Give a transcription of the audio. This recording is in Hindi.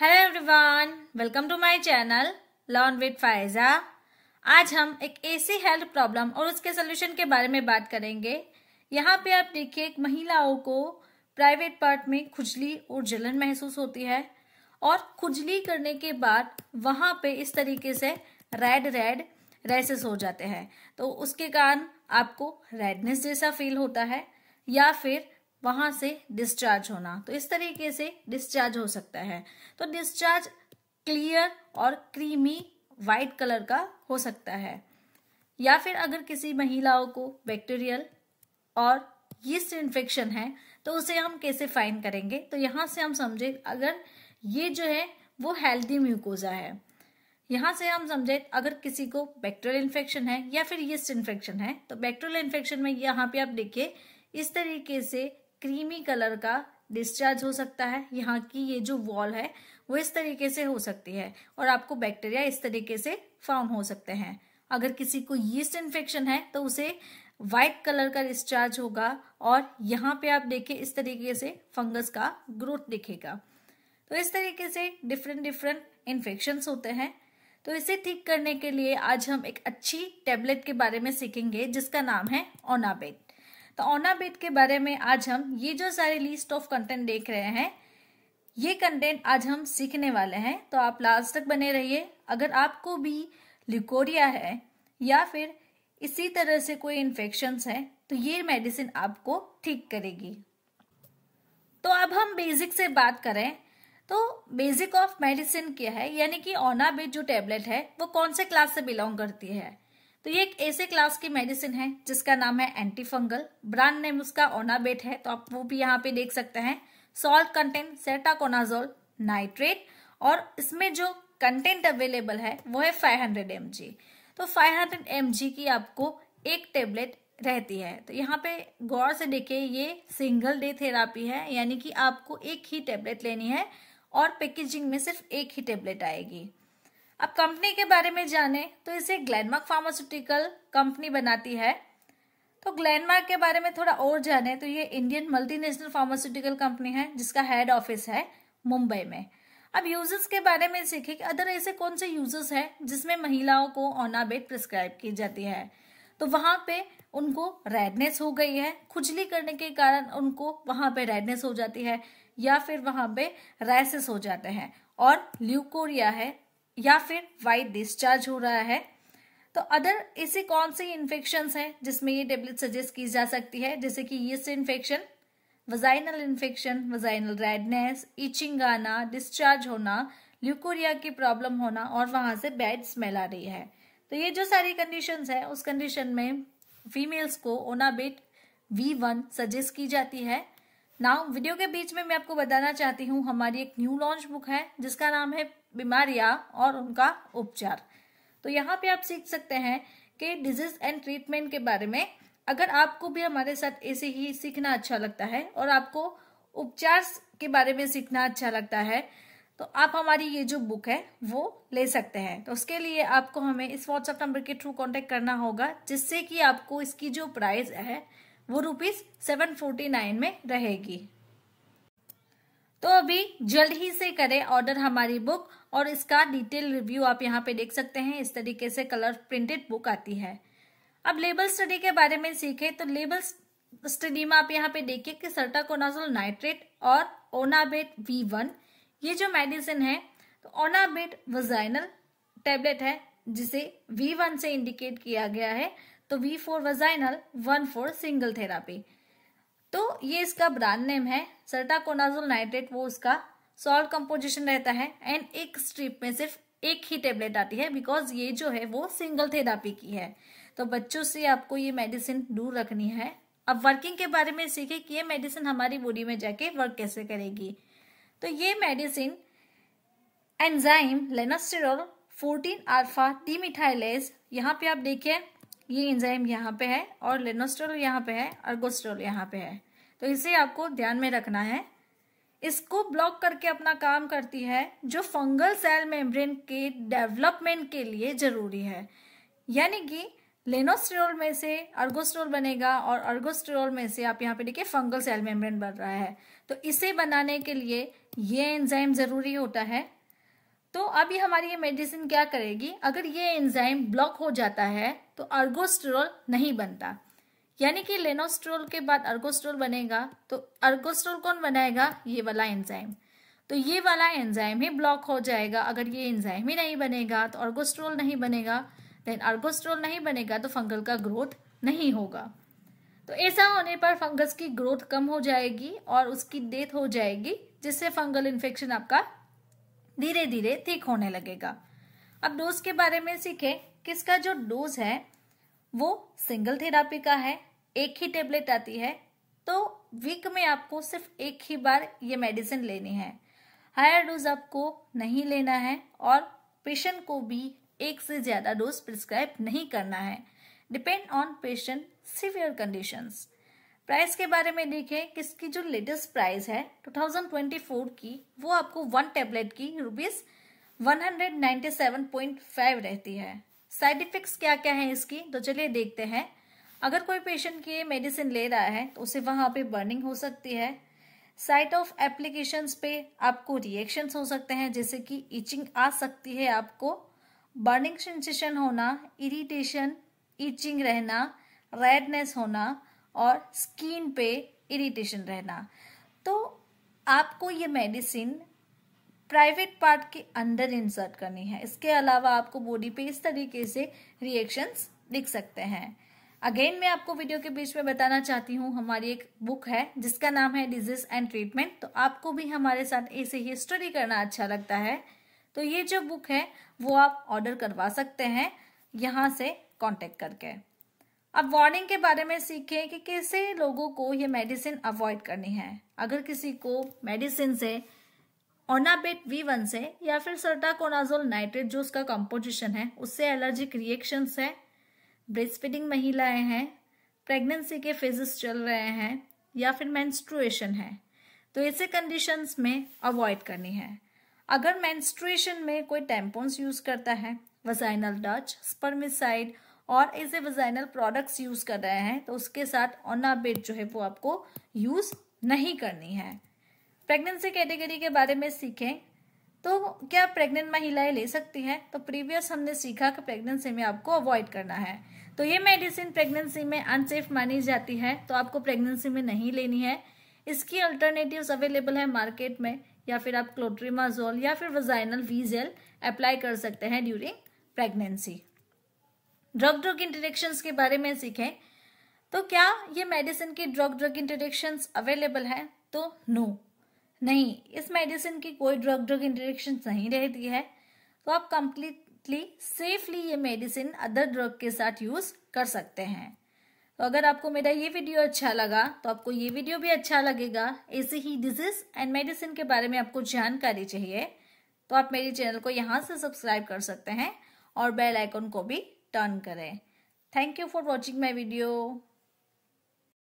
hello everyone welcome to my channel learn with Faiza आज हम एक ऐसी हेल्थ प्रॉब्लम और उसके सोल्यूशन के बारे में बात करेंगे यहाँ पे आप देखिए एक महिलाओं को प्राइवेट पार्ट में खुजली और जलन महसूस होती है और खुजली करने के बाद वहाँ पे इस तरीके से रेड रेड रेसेस हो जाते हैं तो उसके कारण आपको रेडनेस जैसा फील होता है या फिर वहां से डिस्चार्ज होना तो इस तरीके से डिस्चार्ज हो सकता है तो डिस्चार्ज क्लियर और क्रीमी वाइट कलर का हो सकता है या फिर अगर किसी महिलाओं को बैक्टीरियल और यीस्ट इन्फेक्शन है तो उसे हम कैसे फाइन करेंगे तो यहां से हम समझे अगर ये जो है वो हेल्दी म्यूकोजा है यहां से हम समझे अगर किसी को बैक्टीरियल इन्फेक्शन है या फिर यीस्ट इन्फेक्शन है तो बैक्टीरियल इन्फेक्शन में यहाँ पे आप देखिए इस तरीके से क्रीमी कलर का डिस्चार्ज हो सकता है यहाँ की ये जो वॉल है वो इस तरीके से हो सकती है और आपको बैक्टीरिया इस तरीके से फॉर्म हो सकते हैं अगर किसी को यीस्ट इन्फेक्शन है तो उसे व्हाइट कलर का डिस्चार्ज होगा और यहाँ पे आप देखें इस तरीके से फंगस का ग्रोथ दिखेगा तो इस तरीके से डिफरेंट डिफरेंट इन्फेक्शन होते हैं तो इसे ठीक करने के लिए आज हम एक अच्छी टेबलेट के बारे में सीखेंगे जिसका नाम है ओनाबेट तो बेट के बारे में आज हम ये जो सारे लिस्ट ऑफ कंटेंट देख रहे हैं ये कंटेंट आज हम सीखने वाले हैं तो आप लास्ट तक बने रहिए अगर आपको भी लिकोरिया है या फिर इसी तरह से कोई इन्फेक्शन है तो ये मेडिसिन आपको ठीक करेगी तो अब हम बेसिक से बात करें तो बेसिक ऑफ मेडिसिन क्या है यानी कि ऑनाबेट जो टेबलेट है वो कौन से क्लास से बिलोंग करती है तो ये एक ऐसे क्लास की मेडिसिन है जिसका नाम है एंटी फंगल ब्रांड नेम उसका ओनाबेट है तो आप वो भी यहाँ पे देख सकते हैं सॉल्ट कंटेंट सेटाकोनाजोल नाइट्रेट और इसमें जो कंटेंट अवेलेबल है वो है फाइव हंड्रेड तो फाइव हंड्रेड की आपको एक टेबलेट रहती है तो यहाँ पे गौर से देखिए ये सिंगल डे थेरापी है यानी कि आपको एक ही टेबलेट लेनी है और पैकेजिंग में सिर्फ एक ही टेबलेट आएगी अब कंपनी के बारे में जाने तो इसे ग्लैनमार्क फार्मास्यूटिकल कंपनी बनाती है तो ग्लैनमार्क के बारे में थोड़ा और जाने तो ये इंडियन मल्टीनेशनल फार्मास्यूटिकल कंपनी है जिसका हेड ऑफिस है मुंबई में अब यूजर्स के बारे में सीखे कि अदर ऐसे कौन से यूजर्स हैं जिसमें महिलाओं को ऑनाबेट प्रिस्क्राइब की जाती है तो वहां पे उनको रेडनेस हो गई है खुजली करने के कारण उनको वहां पे रेडनेस हो जाती है या फिर वहां पे रैसेस हो जाते हैं और ल्यूकोरिया है या फिर वाइट डिस्चार्ज हो रहा है तो अदर ऐसे कौन से इन्फेक्शन हैं जिसमें ये टेबलेट सजेस्ट की जा सकती है जैसे कि ये infection vaginal infection vaginal redness itching आना डिस्चार्ज होना ल्यूकोरिया की प्रॉब्लम होना और वहां से बैड स्मेल आ रही है तो ये जो सारी कंडीशन है उस कंडीशन में फीमेल्स को ओनाबेट वी वन सजेस्ट की जाती है नाउ वीडियो के बीच में मैं आपको बताना चाहती हूँ हमारी एक न्यू लॉन्च बुक है जिसका नाम है बीमारियाँ और उनका उपचार तो यहाँ पे आप सीख सकते हैं कि डिजीज एंड ट्रीटमेंट के बारे में अगर आपको भी हमारे साथ ऐसे ही सीखना अच्छा लगता है और आपको उपचार के बारे में सीखना अच्छा लगता है तो आप हमारी ये जो बुक है वो ले सकते हैं तो उसके लिए आपको हमें इस व्हाट्सएप नंबर के थ्रू कॉन्टेक्ट करना होगा जिससे कि आपको इसकी जो प्राइस है वो रुपीज सेवन फोर्टी नाइन में रहेगी तो अभी जल्द ही से करें ऑर्डर हमारी बुक और इसका डिटेल रिव्यू आप यहाँ पे देख सकते हैं इस तरीके से कलर प्रिंटेड बुक आती है अब लेबल स्टडी के बारे में सीखे तो लेबल स्टडी में आप यहाँ पे देखिए कि सर्टाकोनाजोल नाइट्रेट और ओनाबेट वी वन ये जो मेडिसिन है तो ओनाबेट वजाइनल टेबलेट है जिसे वी वन से इंडिकेट किया गया है तो V four vaginal one four single therapy तो ये इसका ब्रांड नेम है सर्टाकोनाजोल नाइट्रेट वो उसका सॉल्ट कंपोजिशन रहता है एंड एक स्ट्रिप में सिर्फ एक ही टेबलेट आती है बिकॉज ये जो है वो सिंगल थेरापी की है तो बच्चों से आपको ये मेडिसिन दूर रखनी है अब वर्किंग के बारे में सीखे कि ये मेडिसिन हमारी बॉडी में जाके वर्क कैसे करेगी तो ये medicine enzyme lanosterol 14 alpha demethylase यहाँ पे आप देखिए ये इंजाइम यहाँ पे है और लेनोस्ट्रोल यहाँ पे है अर्गोस्ट्रोल यहाँ पे है तो इसे आपको ध्यान में रखना है इसको ब्लॉक करके अपना काम करती है जो फंगल सेल मेम्ब्रेन के डेवलपमेंट के लिए जरूरी है यानी कि लेनोस्ट्रोल में से अर्गोस्ट्रोल बनेगा और अर्गोस्ट्रोल में से आप यहाँ पे देखिए फंगल सेल मेम्ब्रेन बन रहा है तो इसे बनाने के लिए ये एंजाइम ज़रूरी होता है तो अब ये हमारी ये मेडिसिन क्या करेगी अगर ये एंजाइम ब्लॉक हो जाता है तो अर्गोस्ट्रोल नहीं बनता यानी कि लेनोस्ट्रोल के बाद अर्गोस्ट्रोल बनेगा तो अर्गोस्ट्रोल कौन बनाएगा ये वाला एंजाइम तो ये वाला एंजाइम ही ब्लॉक हो जाएगा अगर ये एंजाइम ही नहीं बनेगा तो अर्गोस्ट्रोल नहीं बनेगा देन अर्गोस्ट्रोल नहीं बनेगा तो फंगल का ग्रोथ नहीं होगा तो ऐसा होने पर फंगस की ग्रोथ कम हो जाएगी और उसकी डेथ हो जाएगी जिससे फंगल इन्फेक्शन आपका धीरे धीरे ठीक होने लगेगा अब डोज के बारे में सीखें किसका जो डोज है वो सिंगल थेरापी का है एक ही टेबलेट आती है तो वीक में आपको सिर्फ एक ही बार ये मेडिसिन लेनी है हायर डोज आपको नहीं लेना है और पेशेंट को भी एक से ज़्यादा डोज प्रिस्क्राइब नहीं करना है depend on patient severe conditions price के बारे में देखें कि इसकी जो लेटेस्ट प्राइस है 2024 की वो आपको वन टेबलेट की रुपीज वन रहती है साइड इफेक्ट्स क्या क्या है इसकी तो चलिए देखते हैं अगर कोई पेशेंट की मेडिसिन ले रहा है तो उसे वहां पे बर्निंग हो सकती है साइट ऑफ एप्लीकेशंस पे आपको रिएक्शंस हो सकते हैं जैसे कि इचिंग आ सकती है आपको बर्निंग सेंसेशन होना इरिटेशन इचिंग रहना रेडनेस होना और स्किन पे इरिटेशन रहना तो आपको ये मेडिसिन प्राइवेट पार्ट के अंदर इंसर्ट करनी है इसके अलावा आपको बॉडी पे इस तरीके से रिएक्शंस दिख सकते हैं अगेन मैं आपको वीडियो के बीच में बताना चाहती हूँ हमारी एक बुक है जिसका नाम है डिजीज एंड ट्रीटमेंट तो आपको भी हमारे साथ ऐसे ही स्टडी करना अच्छा लगता है तो ये जो बुक है वो आप ऑर्डर करवा सकते हैं यहाँ से कॉन्टेक्ट करके अब वार्निंग के बारे में सीखें कि कैसे लोगों को ये मेडिसिन अवॉइड करनी है अगर किसी को मेडिसिन से ओनाबेट वी वन से या फिर सर्टाकोनाजोल नाइट्रेट जो उसका कंपोजिशन है उससे एलर्जिक रिएक्शंस है ब्रेस्ट फीडिंग महिलाएं हैं प्रेगनेंसी के फेजेस चल रहे हैं या फिर मैंस्ट्रुएशन है तो ऐसे कंडीशंस में अवॉइड करनी है अगर मैंस्ट्रुएशन में कोई टेम्पोन्स यूज करता है वजाइनल डच स्पर्मिसाइड और इसे वजाइनल प्रोडक्ट्स यूज़ कर रहे हैं तो उसके साथ ओनाबिट जो है वो आपको यूज़ नहीं करनी है प्रेगनेंसी कैटेगरी के बारे में सीखें तो क्या प्रेग्नेंट महिलाएं ले सकती हैं तो प्रीवियस हमने सीखा कि प्रेगनेंसी में आपको अवॉइड करना है तो ये मेडिसिन प्रेगनेंसी में अनसेफ मानी जाती है तो आपको प्रेगनेंसी में नहीं लेनी है इसकी अल्टरनेटिव अवेलेबल है मार्केट में या फिर आप क्लोट्रीमाजोल या फिर वजाइनल वीजेल अप्लाई कर सकते हैं during pregnancy drug drug interaction के बारे में सीखें तो क्या ये मेडिसिन की ड्रग ड्रग इंटरेक्शन अवेलेबल है तो नो नहीं इस मेडिसिन की कोई ड्रग ड्रग इंटरेक्शन नहीं रहती है तो आप कंप्लीटली सेफली ये मेडिसिन अदर ड्रग के साथ यूज कर सकते हैं तो अगर आपको मेरा ये वीडियो अच्छा लगा तो आपको ये वीडियो भी अच्छा लगेगा ऐसे ही डिजीज एंड मेडिसिन के बारे में आपको जानकारी चाहिए तो आप मेरे चैनल को यहाँ से सब्सक्राइब कर सकते हैं और बेल आइकन को भी टर्न करें thank you for watching my video